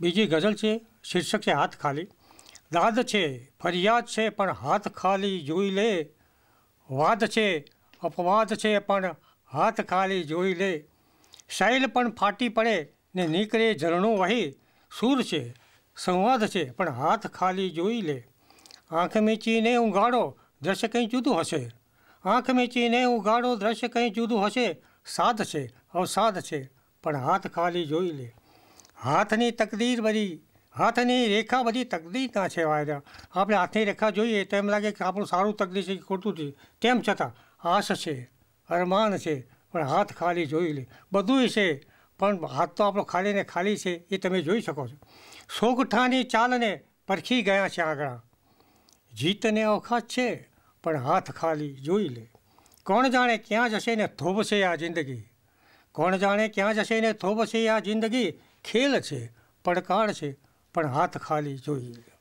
બીજી ગઝલ છે શીર્ષક છે હાથ ખાલી દાદ છે ફરિયાદ છે પણ હાથ ખાલી જોઈ લે વાદ છે અપવાદ છે પણ હાથ ખાલી જોઈ લે સાઇલ પણ ફાટી પડે ને નીકળે ઝરણું વહી સૂર છે સંવાદ છે પણ હાથ ખાલી જોઈ લે આંખ મીચીને ઉગાડો દ્રશ્ય કંઈ જુદું હશે આંખ મીચીને ઉગાડો દ્રશ્ય કંઈ જુદું હશે સાધ છે અવસાદ છે પણ હાથ ખાલી જોઈ લે હાથની તકદીર બધી હાથની રેખા બધી તકદીરના છે વાયદા આપણે હાથની રેખા જોઈએ તો એમ લાગે કે આપણું સારું તકદીર છે કે ખોટું છે તેમ છતાં આશ છે અરમાન છે પણ હાથ ખાલી જોઈ લે બધુંય છે પણ હાથ તો આપણો ખાલી ને ખાલી છે એ તમે જોઈ શકો છો સોગઠાની ચાલને પરખી ગયા છે આગળ જીતને અવકાશ છે પણ હાથ ખાલી જોઈ લે કોણ જાણે ક્યાં જશે ને ધોબશે આ જિંદગી કોણ જાણે ક્યાં જશે ને થોભશે આ જિંદગી ખેલ છે પડકાર છે પણ હાથ ખાલી જોઈએ